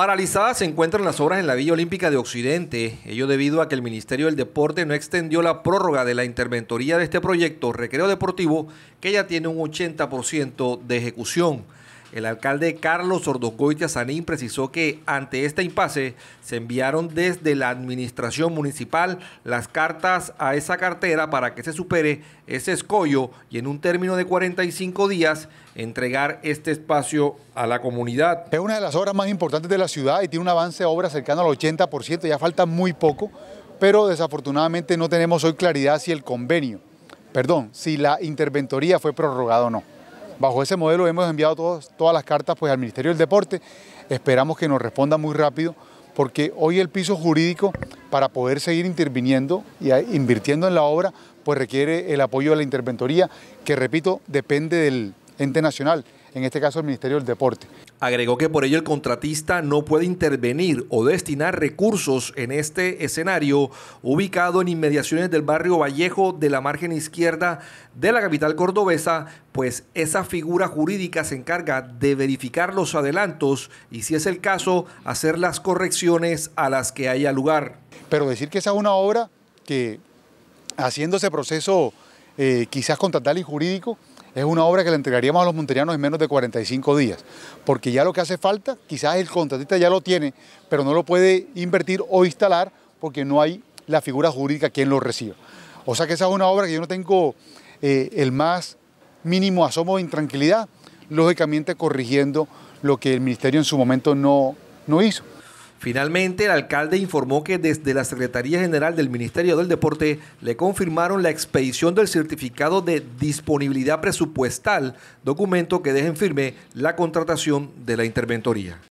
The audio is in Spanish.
Paralizadas se encuentran las obras en la Villa Olímpica de Occidente, ello debido a que el Ministerio del Deporte no extendió la prórroga de la interventoría de este proyecto Recreo Deportivo, que ya tiene un 80% de ejecución. El alcalde Carlos Ordocoitia Sanín precisó que ante este impasse se enviaron desde la administración municipal las cartas a esa cartera para que se supere ese escollo y en un término de 45 días entregar este espacio a la comunidad. Es una de las obras más importantes de la ciudad y tiene un avance de obra cercano al 80%, ya falta muy poco, pero desafortunadamente no tenemos hoy claridad si el convenio, perdón, si la interventoría fue prorrogada o no. Bajo ese modelo hemos enviado todas las cartas pues, al Ministerio del Deporte, esperamos que nos responda muy rápido porque hoy el piso jurídico para poder seguir interviniendo y e invirtiendo en la obra pues requiere el apoyo de la interventoría que repito depende del ente nacional, en este caso el Ministerio del Deporte. Agregó que por ello el contratista no puede intervenir o destinar recursos en este escenario ubicado en inmediaciones del barrio Vallejo de la margen izquierda de la capital cordobesa, pues esa figura jurídica se encarga de verificar los adelantos y si es el caso, hacer las correcciones a las que haya lugar. Pero decir que esa es una obra que haciendo ese proceso eh, quizás contratar y jurídico, es una obra que le entregaríamos a los monterianos en menos de 45 días, porque ya lo que hace falta, quizás el contratista ya lo tiene, pero no lo puede invertir o instalar porque no hay la figura jurídica quien lo reciba. O sea que esa es una obra que yo no tengo eh, el más mínimo asomo de intranquilidad, lógicamente corrigiendo lo que el Ministerio en su momento no, no hizo. Finalmente, el alcalde informó que desde la Secretaría General del Ministerio del Deporte le confirmaron la expedición del certificado de disponibilidad presupuestal, documento que deja en firme la contratación de la interventoría.